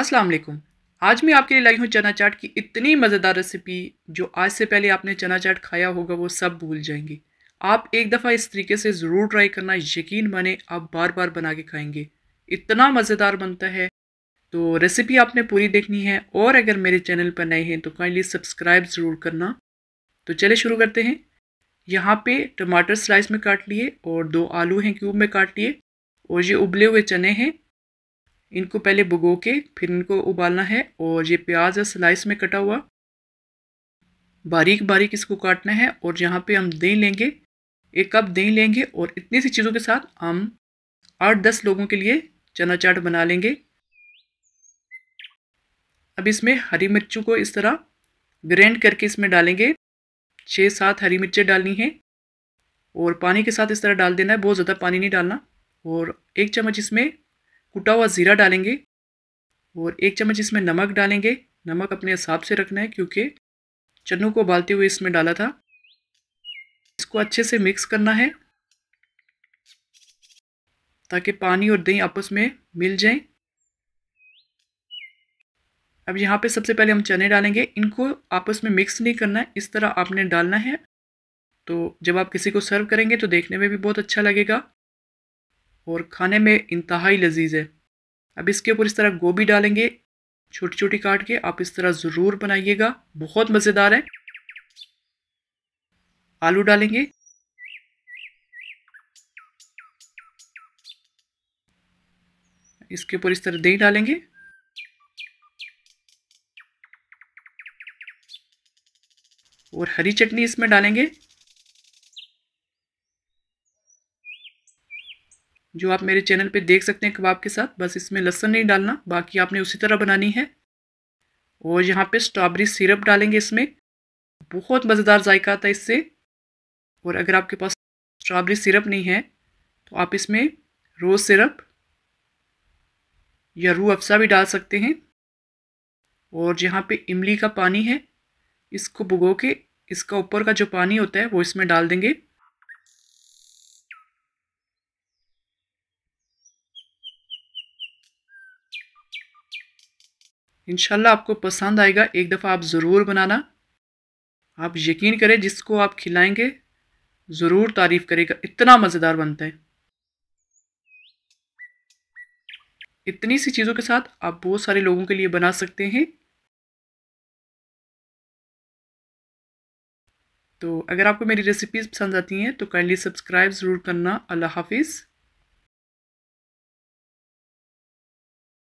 अस्सलाम वालेकुम आज मैं आपके लिए लाई हूँ चना चाट की इतनी मज़ेदार रेसिपी जो आज से पहले आपने चना चाट खाया होगा वो सब भूल जाएंगे आप एक दफ़ा इस तरीके से ज़रूर ट्राई करना यकीन माने आप बार बार बना के खाएंगे इतना मज़ेदार बनता है तो रेसिपी आपने पूरी देखनी है और अगर मेरे चैनल पर नए हैं तो काइंडली सब्सक्राइब ज़रूर करना तो चले शुरू करते हैं यहाँ पे टमाटर स्लाइस में काट लिए और दो आलू हैं क्यूब में काट लिए और ये उबले हुए चने हैं इनको पहले भुगो के फिर इनको उबालना है और ये प्याज है स्लाइस में कटा हुआ बारीक बारीक इसको काटना है और यहाँ पे हम दही लेंगे एक कप दही लेंगे और इतनी सी चीज़ों के साथ हम आठ दस लोगों के लिए चना चाट बना लेंगे अब इसमें हरी मिर्चों को इस तरह ग्रैंड करके इसमें डालेंगे छः सात हरी मिर्चें डालनी हैं और पानी के साथ इस तरह डाल देना है बहुत ज़्यादा पानी नहीं डालना और एक चम्मच इसमें कुटा हुआ ज़ीरा डालेंगे और एक चम्मच इसमें नमक डालेंगे नमक अपने हिसाब से रखना है क्योंकि चन्नू को उबालते हुए इसमें डाला था इसको अच्छे से मिक्स करना है ताकि पानी और दही आपस में मिल जाएं। अब यहाँ पे सबसे पहले हम चने डालेंगे इनको आपस में मिक्स नहीं करना है इस तरह आपने डालना है तो जब आप किसी को सर्व करेंगे तो देखने में भी बहुत अच्छा लगेगा और खाने में इंतहाई लजीज है अब इसके ऊपर इस तरह गोभी डालेंगे छोटी छोटी काट के आप इस तरह ज़रूर बनाइएगा बहुत मज़ेदार है आलू डालेंगे इसके ऊपर इस तरह दही डालेंगे और हरी चटनी इसमें डालेंगे जो आप मेरे चैनल पे देख सकते हैं कबाब के साथ बस इसमें लहसन नहीं डालना बाकी आपने उसी तरह बनानी है और यहाँ पे स्ट्रॉबेरी सिरप डालेंगे इसमें बहुत मज़ेदार जायका आता है इससे और अगर आपके पास स्ट्रॉबेरी सिरप नहीं है तो आप इसमें रोज़ सिरप या रू अफसा भी डाल सकते हैं और जहाँ पर इमली का पानी है इसको भुगो के इसका ऊपर का जो पानी होता है वो इसमें डाल देंगे इनशाला आपको पसंद आएगा एक दफ़ा आप ज़रूर बनाना आप यकीन करें जिसको आप खिलाएंगे ज़रूर तारीफ़ करेगा इतना मज़ेदार बनता है इतनी सी चीज़ों के साथ आप बहुत सारे लोगों के लिए बना सकते हैं तो अगर आपको मेरी रेसिपीज़ पसंद आती हैं तो काइंडली सब्सक्राइब ज़रूर करना अल्लाह हाफिज़